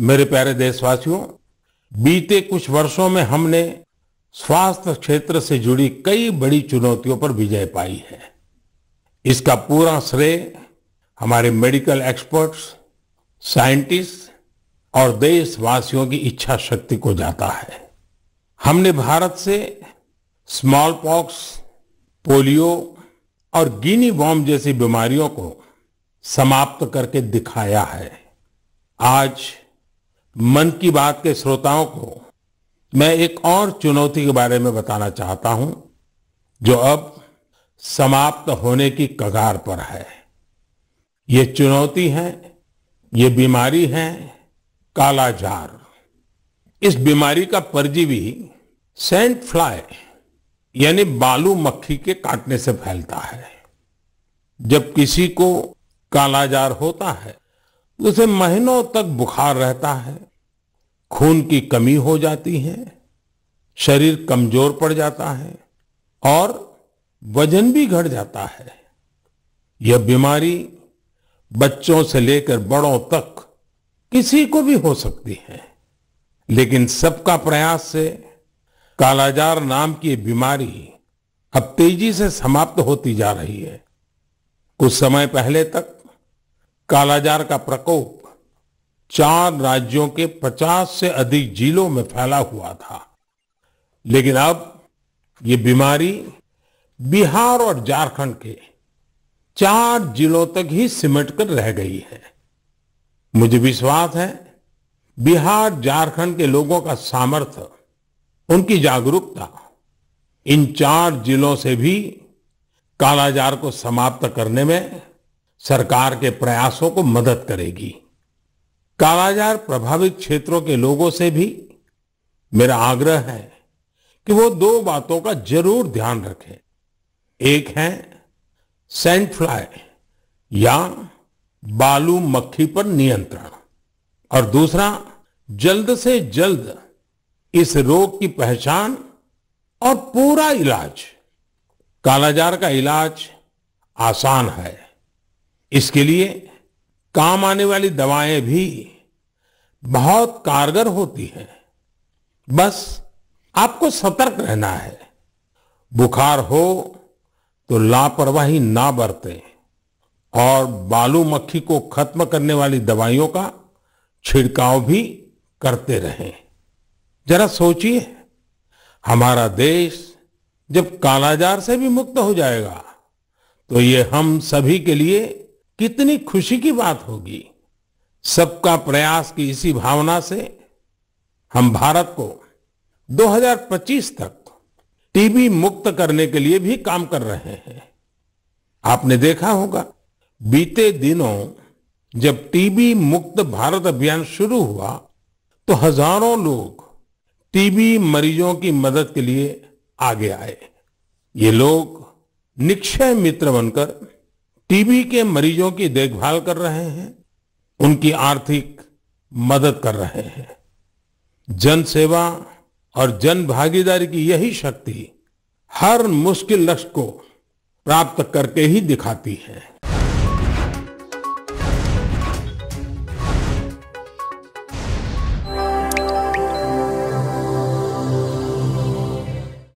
मेरे प्यारे देशवासियों बीते कुछ वर्षों में हमने स्वास्थ्य क्षेत्र से जुड़ी कई बड़ी चुनौतियों पर विजय पाई है इसका पूरा श्रेय हमारे मेडिकल एक्सपर्ट्स साइंटिस्ट और देशवासियों की इच्छा शक्ति को जाता है हमने भारत से स्मॉल पॉक्स पोलियो और गिनी बॉम्ब जैसी बीमारियों को समाप्त करके दिखाया है आज मन की बात के श्रोताओं को मैं एक और चुनौती के बारे में बताना चाहता हूं जो अब समाप्त होने की कगार पर है ये चुनौती है ये बीमारी है कालाजार इस बीमारी का परजीवी सेंट फ्लाई यानी बालू मक्खी के काटने से फैलता है जब किसी को कालाजार होता है उसे महीनों तक बुखार रहता है खून की कमी हो जाती है शरीर कमजोर पड़ जाता है और वजन भी घट जाता है यह बीमारी बच्चों से लेकर बड़ों तक किसी को भी हो सकती है लेकिन सबका प्रयास से कालाजार नाम की बीमारी अब तेजी से समाप्त होती जा रही है कुछ समय पहले तक कालाजार का प्रकोप चार राज्यों के 50 से अधिक जिलों में फैला हुआ था लेकिन अब ये बीमारी बिहार और झारखंड के चार जिलों तक ही सिमट कर रह गई है मुझे विश्वास है बिहार झारखंड के लोगों का सामर्थ्य उनकी जागरूकता इन चार जिलों से भी कालाजार को समाप्त करने में सरकार के प्रयासों को मदद करेगी कालाजार प्रभावित क्षेत्रों के लोगों से भी मेरा आग्रह है कि वो दो बातों का जरूर ध्यान रखें एक है सेंट फ्लाई या बालू मक्खी पर नियंत्रण और दूसरा जल्द से जल्द इस रोग की पहचान और पूरा इलाज कालाजार का इलाज आसान है इसके लिए काम आने वाली दवाएं भी बहुत कारगर होती हैं। बस आपको सतर्क रहना है बुखार हो तो लापरवाही ना बरतें और बालू मक्खी को खत्म करने वाली दवाइयों का छिड़काव भी करते रहें जरा सोचिए हमारा देश जब कालाजार से भी मुक्त हो जाएगा तो ये हम सभी के लिए कितनी खुशी की बात होगी सबका प्रयास की इसी भावना से हम भारत को 2025 तक टीबी मुक्त करने के लिए भी काम कर रहे हैं आपने देखा होगा बीते दिनों जब टीबी मुक्त भारत अभियान शुरू हुआ तो हजारों लोग टीबी मरीजों की मदद के लिए आगे आए ये लोग निक्षय मित्र बनकर टीबी के मरीजों की देखभाल कर रहे हैं उनकी आर्थिक मदद कर रहे हैं जन सेवा और जन भागीदारी की यही शक्ति हर मुश्किल लक्ष्य को प्राप्त करके ही दिखाती है